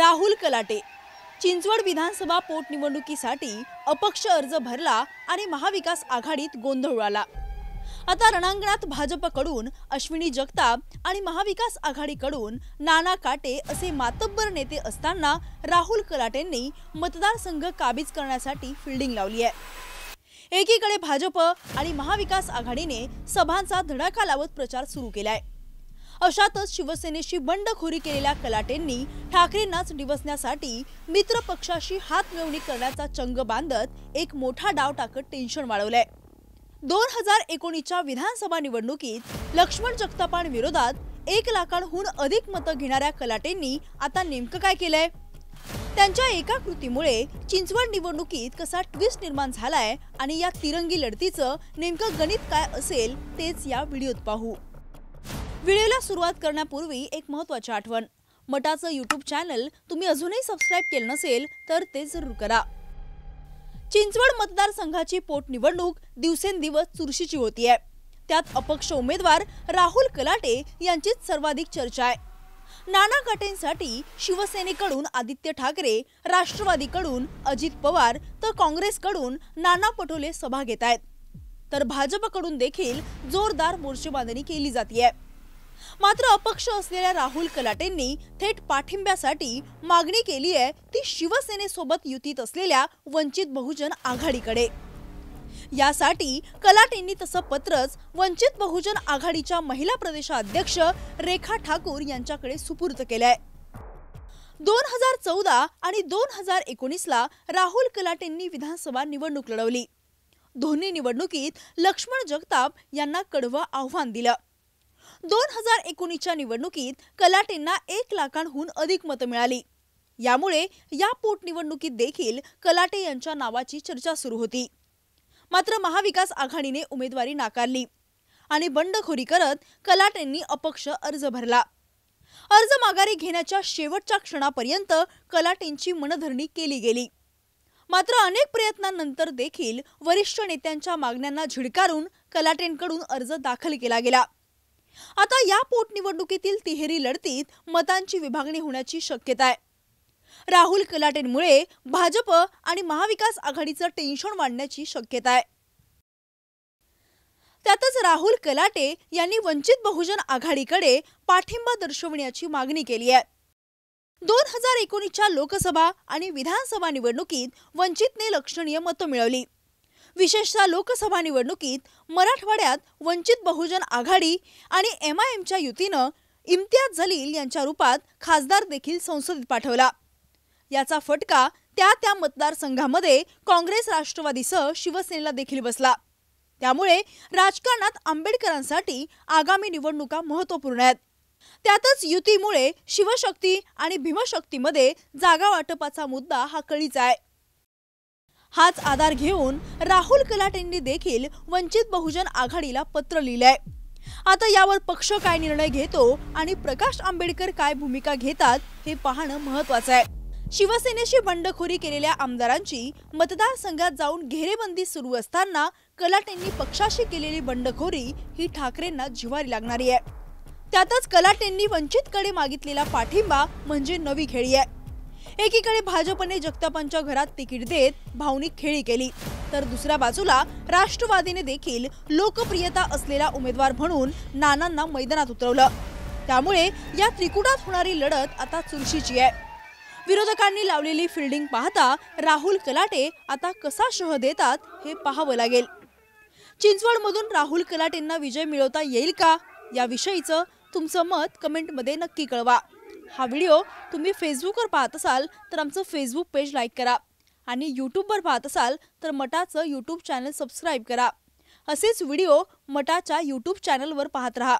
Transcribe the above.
राहुल कलाटे चिंचवड विधानसभा पोटनिवडणुकीसाठी अपक्ष अर्ज भरला आणि महाविकास आघाडीत गोंधळ उडाला आता रणांगणात भाजपकडून अश्विनी जगताप आणि महाविकास आघाडीकडून नाना काटे असे मातब्बर नेते असताना राहुल कलाटेंनी मतदारसंघ काबीज करण्यासाठी फिल्डिंग लावली आहे एकीकडे भाजप आणि महाविकास आघाडीने सभांचा धडाका लावत प्रचार सुरू केलाय अशातच शिवसेनेशी बंडखोरी केलेल्या कलाटेंनी ठाकरेंनाच डिवसण्यासाठी मित्र पक्षाशी हात करण्याचा चंग बांधत एक मोठा डाव टाकत टेन्शन वाढवलंय दोन हजार एकोणीसच्या विधानसभा निवडणुकीत लक्ष्मण जगतापाण विरोधात एक लाखांहून अधिक मतं घेणाऱ्या कलाटेंनी आता नेमकं काय केलंय त्यांच्या एका कृतीमुळे चिंचवड निवडणुकीत कसा ट्विस्ट निर्माण झालाय आणि या तिरंगी लढतीचं नेमकं गणित काय असेल तेच या व्हिडिओत पाहू व्हिडिओला सुरुवात करण्यापूर्वी एक महत्वाची आठवण मटाचं युट्यूब चॅनल तुम्ही अजूनही सबस्क्राईब केलं नसेल तर ते जरूर करा चिंचवड मतदारसंघाची पोटनिवडणूक दिवसेंदिवस चुरशीची आहे त्यात अपक्ष उमेदवार राहुल कलाटे यांचीच सर्वाधिक चर्चा आहे नाना गटेंसाठी शिवसेनेकडून आदित्य ठाकरे राष्ट्रवादीकडून अजित पवार तर काँग्रेसकडून नाना पटोले सभा घेत आहेत तर भाजपकडून देखील जोरदार मोर्चेबांधणी केली जाते मात्र अपक्ष असलेल्या राहुल कलाटेंनी थेट पाठिंब्यासाठी मागणी केली आहे ती शिवसेनेसोबत युतीत असलेल्या वंचित बहुजन आघाडीकडे यासाठी कलाटेंनी तसं पत्रच वंचित बहुजन आघाडीच्या महिला प्रदेशाध्यक्ष रेखा ठाकूर यांच्याकडे सुपूर्द केलंय दोन हजार चौदा आणि दोन हजार एकोणीसला राहुल कलाटेंनी विधानसभा निवडणूक लढवली दोन्ही निवडणुकीत लक्ष्मण जगताप यांना कडवं आव्हान दिलं दोन हजार एकोणीसच्या निवडणुकीत कलाटेंना एक लाखांहून अधिक मतं मिळाली यामुळे या पोटनिवडणुकीत देखील कलाटे यांच्या नावाची चर्चा सुरू होती मात्र महाविकास आघाडीने उमेदवारी नाकारली आणि बंडखोरी करत कलाटेंनी अपक्ष अर्ज भरला अर्ज माघारी घेण्याच्या शेवटच्या क्षणापर्यंत कलाटेंची मनधरणी केली गेली मात्र अनेक प्रयत्नांनंतर देखील वरिष्ठ नेत्यांच्या मागण्यांना झिडकारून कलाटेंकडून अर्ज दाखल केला गेला आता या पोटनिवडणुकीतील तिहेरी लढतीत मतांची विभागणी होण्याची शक्यता आहे राहुल कलाटेंमुळे भाजप आणि महाविकास आघाडीचं टेन्शन वाढण्याची शक्यता आहे त्यातच राहुल कलाटे यांनी वंचित बहुजन आघाडीकडे पाठिंबा दर्शवण्याची मागणी केली आहे दोन हजार एकोणीसच्या लोकसभा आणि विधानसभा निवडणुकीत वंचितने लक्षणीय मतं मिळवली विशेषतः लोकसभा निवडणुकीत मराठवाड्यात वंचित बहुजन आघाडी आणि एम आय एमच्या युतीनं इम्तियाज जलील यांच्या रूपात खासदार देखील संसदेत पाठवला याचा फटका त्या त्या मतदारसंघामध्ये काँग्रेस राष्ट्रवादीसह शिवसेनेला देखील बसला त्यामुळे राजकारणात आंबेडकरांसाठी आगामी निवडणुका महत्त्वपूर्ण आहेत त्यातच युतीमुळे शिवशक्ती आणि भीमशक्तीमध्ये जागा वाटपाचा मुद्दा हा कळीचा आहे हाच आधार घेऊन राहुल कलाटेंनी देखील वंचित बहुजन आघाडीला पत्र लिहिलंय आता यावर पक्ष काय निर्णय घेतो आणि प्रकाश आंबेडकर काय भूमिका घेतात हे पाहणं महत्वाचं आहे शिवसेनेशी बंडखोरी केलेल्या आमदारांची मतदारसंघात जाऊन घेरेबंदी सुरू असताना कलाटेंनी पक्षाशी केलेली बंडखोरी ही ठाकरेंना जिवारी लागणारी आहे त्यातच कलाटेंनी वंचितकडे मागितलेला पाठिंबा म्हणजे नवी खेळी आहे एकीकडे भाजपने जगतापांच्या घरात तिकीट देत भावनिक खेळी केली तर दुसऱ्या बाजूला राष्ट्रवादीने देखील लोकप्रियता असलेला उमेदवार म्हणून नानांना मैदानात उतरवलं त्यामुळे या त्रिकुटात होणारी लढत आता चुरशीची आहे विरोधकांनी लावलेली फिल्डिंग पाहता राहुल कलाटे आता कसा शह देतात हे पाहावं लागेल चिंचवडमधून राहुल कलाटेंना विजय मिळवता येईल का याविषयीचं तुमचं मत कमेंटमध्ये नक्की कळवा हा व्हिडिओ तुम्ही फेसबुकवर पाहत असाल तर आमचं फेसबुक पेज लाईक करा आणि यूट्यूबवर पाहत असाल तर मटाचं यूट्यूब चॅनल सबस्क्राईब करा असेच व्हिडिओ मटाच्या यूट्यूब चॅनलवर पाहत रहा